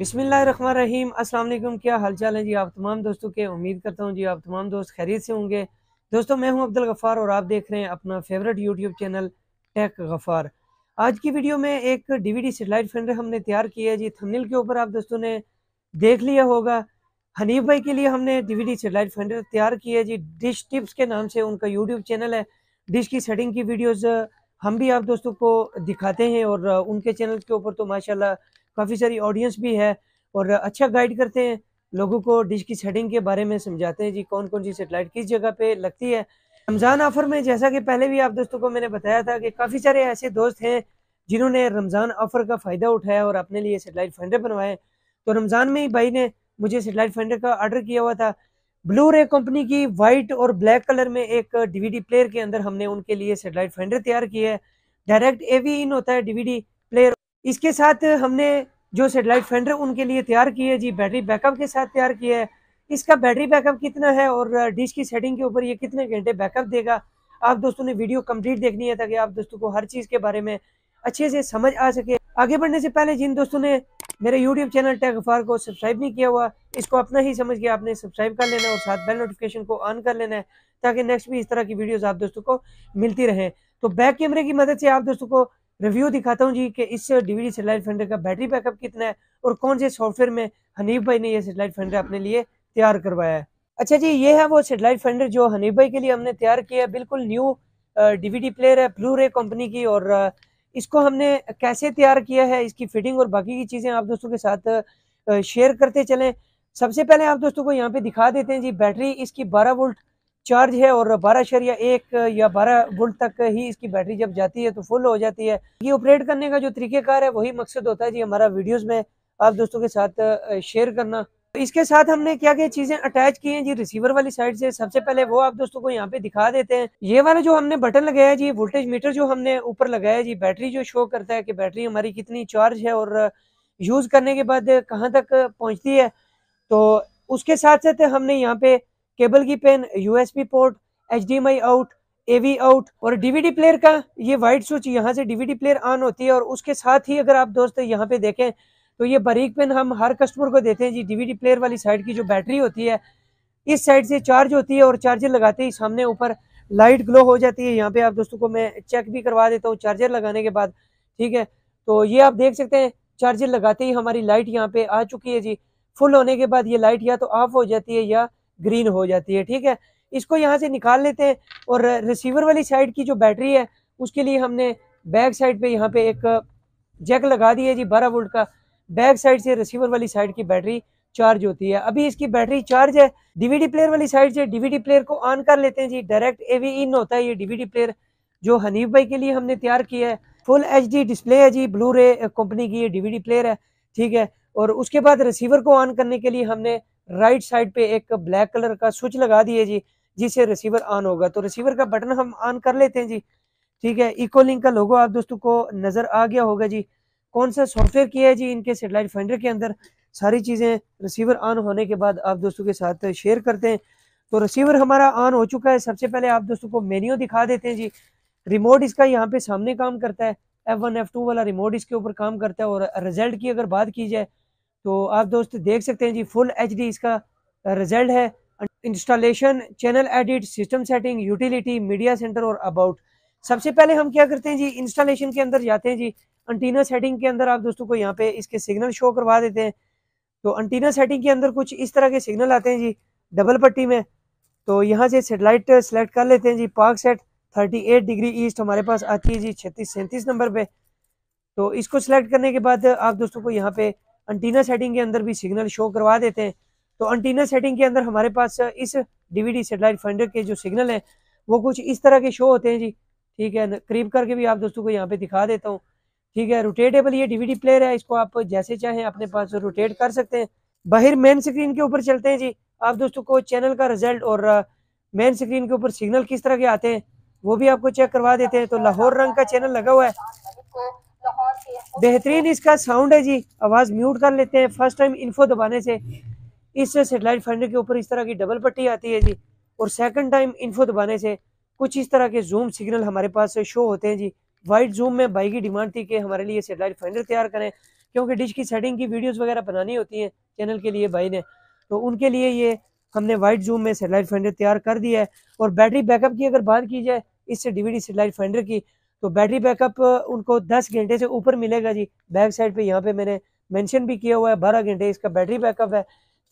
बिसमीम अल्लाम क्या हालचाल है जी आप तमाम दोस्तों के उम्मीद करता हूँ जी आप तमाम दोस्त खैरियत से होंगे दोस्तों मैं हूँ अब्दुल गफ़ार और आप देख रहे हैं अपना favourite YouTube channel tech Gaffar आज की वीडियो में एक डीवीडी सेटेलाइट फेंडर हमने तैयार किया है जी थंबनेल के ऊपर आप दोस्तों ने देख लिया होगा हनीफ भाई के लिए हमने डीवीडी सेटेलाइट फेंडर तैयार किया है जी डिश टिप्स के नाम से उनका यूट्यूब चैनल है डिश की सेटिंग की वीडियोज़ हम भी आप दोस्तों को दिखाते हैं और उनके चैनल के ऊपर तो माशाल्लाह काफ़ी सारी ऑडियंस भी है और अच्छा गाइड करते हैं लोगों को डिश की सेटिंग के बारे में समझाते हैं जी कौन कौन सी सेटेलाइट किस जगह पे लगती है रमज़ान ऑफ़र में जैसा कि पहले भी आप दोस्तों को मैंने बताया था कि काफ़ी सारे ऐसे दोस्त हैं जिन्होंने रमज़ान ऑफ़र का फ़ायदा उठाया और अपने लिए सेटेलाइट फंडर बनवाए तो रमज़ान में ही भाई ने मुझे सेटेलाइट फंडर का ऑर्डर किया हुआ था ब्लू रे कंपनी की वाइट और ब्लैक कलर में एक डीवीडी प्लेयर के अंदर हमने उनके लिए सेटेलाइट फेंडर तैयार किया है डायरेक्ट एवी इन होता है डीवीडी इसके साथ हमने जो सेटेलाइट फेंडर उनके लिए तैयार किए जी बैटरी बैकअप के साथ तैयार किया है इसका बैटरी बैकअप कितना है और डिश की सेटिंग के ऊपर ये कितने घंटे बैकअप देगा आप दोस्तों ने वीडियो कंप्लीट देखनी है ताकि आप दोस्तों को हर चीज़ के बारे में अच्छे से समझ आ सके आगे बढ़ने से पहले जिन दोस्तों ने मेरे यूट्यूब चैनल टेक अफार को सब्सक्राइब नहीं किया हुआ इसको अपना ही समझ के आपने सब्सक्राइब कर लेना और साथ बेल नोटिफिकेशन को ऑन कर लेना है ताकि नेक्स्ट भी इस तरह की वीडियोस आप दोस्तों को मिलती रहे तो बैक कैमरे की मदद से आप दोस्तों को रिव्यू दिखाता हूँ जी कि इस डीवीडी सेटेलाइट फेंडर का बैटरी बैकअप कितना है और कौन से सॉफ्टवेयर में हनीफ भाई ने यह सेटेलाइट फेंडर अपने लिए तैयार करवाया है अच्छा जी ये है वो सेटेलाइट फेंडर जो हनीफ भाई के लिए हमने तैयार किया है बिल्कुल न्यू डीवीडी प्लेयर है ब्लू रे कंपनी की और इसको हमने कैसे तैयार किया है इसकी फिटिंग और बाकी की चीज़ें आप दोस्तों के साथ शेयर करते चलें सबसे पहले आप दोस्तों को यहाँ पे दिखा देते हैं जी बैटरी इसकी 12 वोल्ट चार्ज है और बारह या एक या बारह वोल्ट तक ही इसकी बैटरी जब जाती है तो फुल हो जाती है ये ऑपरेट करने का जो तरीक़ेकार है वही मकसद होता है जी हमारा वीडियोस में आप दोस्तों के साथ शेयर करना इसके साथ हमने क्या क्या चीज़ें अटैच की हैं जी रिसीवर वाली साइड से सबसे पहले वो आप दोस्तों को यहाँ पे दिखा देते हैं ये वाला जो हमने बटन लगाया जी वोल्टेज मीटर जो हमने ऊपर लगाया जी बैटरी जो शो करता है कि बैटरी हमारी कितनी चार्ज है और यूज़ करने के बाद कहाँ तक पहुँचती है तो उसके साथ साथ हमने यहाँ पे केबल की pen USB port H out AV out और डीवीडी प्लेयर का ये वाइट स्विच यहाँ से डीवीडी प्लेयर ऑन होती है और उसके साथ ही अगर आप दोस्त यहाँ पे देखें तो ये बारीक पेन हम हर कस्टमर को देते हैं जी डीवीडी प्लेयर वाली साइड की जो बैटरी होती है इस साइड से चार्ज होती है और चार्जर लगाते ही सामने ऊपर लाइट ग्लो हो जाती है यहाँ पे आप दोस्तों को मैं चेक भी करवा देता हूँ चार्जर लगाने के बाद ठीक है तो ये आप देख सकते हैं चार्जर लगाते ही हमारी लाइट यहाँ पे आ चुकी है जी फुल होने के बाद ये लाइट या तो ऑफ हो जाती है या ग्रीन हो जाती है ठीक है इसको यहाँ से निकाल लेते हैं और रिसीवर वाली साइड की जो बैटरी है उसके लिए हमने बैक साइड पे यहाँ पे एक जैक लगा दी है जी बारह वोल्ट का बैक साइड से रिसीवर वाली साइड की बैटरी चार्ज होती है अभी इसकी बैटरी चार्ज है डीवीडी प्लेयर वाली साइड से डीवीडी प्लेयर को ऑन कर लेते हैं जी डायरेक्ट एवी इन होता है ये डीवीडी प्लेयर जो हनीफ भाई के लिए हमने तैयार किया है फुल एच डिस्प्ले है जी ब्लू रे कंपनी की ये डीवीडी प्लेयर है ठीक है और उसके बाद रिसीवर को ऑन करने के लिए हमने राइट साइड पे एक ब्लैक कलर का स्विच लगा दिए जी जिसे रिसीवर ऑन होगा तो रिसीवर का बटन हम ऑन कर लेते हैं जी ठीक है इकोलिंक का लोगो आप दोस्तों को नज़र आ गया होगा जी कौन सा सॉफ्टवेयर किया है जी इनके सेटेलाइट फाइंडर के अंदर सारी चीज़ें रिसीवर ऑन होने के बाद आप दोस्तों के साथ शेयर करते हैं तो रिसीवर हमारा ऑन हो चुका है सबसे पहले आप दोस्तों को मेन्यू दिखा देते हैं जी रिमोट इसका यहाँ पे सामने काम करता है एफ वन एफ टू वाला रिमोट इसके ऊपर काम करता है और रिजल्ट की अगर बात की जाए तो आप दोस्त देख सकते हैं जी फुल एच इसका रिजल्ट है installation channel edit system setting utility media centre और अबाउट सबसे पहले हम क्या करते हैं जी इंस्टॉलेशन के अंदर जाते हैं जी अंटीना सेटिंग के अंदर आप दोस्तों को यहाँ पे इसके सिग्नल शो करवा देते हैं तो अंटीना सेटिंग के अंदर कुछ इस तरह के सिग्नल आते हैं जी डबल पट्टी में तो यहाँ से सेटेलाइट सेलेक्ट कर लेते हैं जी पार्क सेट 38 डिग्री ईस्ट हमारे पास आती है जी छत्तीस सैंतीस नंबर पे तो इसको सेलेक्ट करने के बाद आप दोस्तों को यहाँ पे अंटीना सेटिंग के अंदर भी सिग्नल शो करवा देते हैं तो अंटीना सेटिंग के अंदर हमारे पास इस डीवीडी सेटेलाइट फाइंडर के जो सिग्नल हैं वो कुछ इस तरह के शो होते हैं जी ठीक है करीब करके भी आप दोस्तों को यहाँ पे दिखा देता हूँ ठीक है रोटेटेबल ये डीवीडी प्लेयर है इसको आप जैसे चाहें अपने पास रोटेट कर सकते हैं बाहर मेन स्क्रीन के ऊपर चलते हैं जी आप दोस्तों को चैनल का रिजल्ट और मेन स्क्रीन के ऊपर सिग्नल किस तरह के आते हैं वो भी आपको चेक करवा देते हैं तो लाहौर रंग का चैनल लगा हुआ है बेहतरीन इसका साउंड है जी आवाज़ म्यूट कर लेते हैं फर्स्ट टाइम इन्फो दबाने से इस सेटेलाइट फाइंडर के ऊपर इस तरह की डबल पट्टी आती है जी और सेकंड टाइम इन्फो दबाने से कुछ इस तरह के जूम सिग्नल हमारे पास शो होते हैं जी वाइट जूम में भाई की डिमांड थी कि हमारे लिए सेटेलाइट फाइंडर तैयार करें क्योंकि डिश की सेटिंग की वीडियोज़ वगैरह बनानी होती हैं चैनल के लिए भाई ने तो उनके लिए ये हमने वाइट जूम में सेटेलाइट फाइंडर तैयार कर दिया है और बैटरी बैकअप की अगर बात की जाए इससे डीवीडी सेटेलाइट फाइंडर की तो बैटरी बैकअप उनको 10 घंटे से ऊपर मिलेगा जी बैक साइड पे यहाँ पे मैंने मेंशन भी किया हुआ है बारह घंटे इसका बैटरी बैकअप है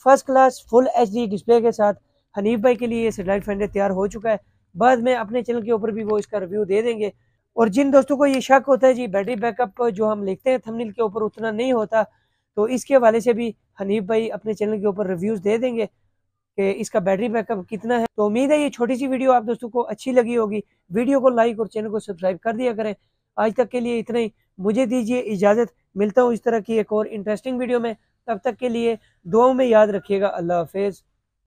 first class full H display के साथ हनीफ भाई के लिए ये सेटेलाइट फैंडर तैयार हो चुका है बाद में अपने चैनल के ऊपर भी वो इसका रिव्यू दे देंगे और जिन दोस्तों को ये शक होता है जी बैटरी बैकअप जो हम लिखते हैं थंबनेल के ऊपर उतना नहीं होता तो इसके हवाले से भी हनीफ भाई अपने चैनल के ऊपर रिव्यूज़ दे देंगे कि इसका बैटरी बैकअप कितना है तो उम्मीद है ये छोटी सी वीडियो आप दोस्तों को अच्छी लगी होगी वीडियो को लाइक और चैनल को सब्सक्राइब कर दिया करें आज तक के लिए इतना ही मुझे दीजिए इजाज़त मिलता हूँ इस तरह की एक और इंटरेस्टिंग वीडियो में तब तक के लिए दुआओं में याद रखिएगा अल्लाह हाफिज़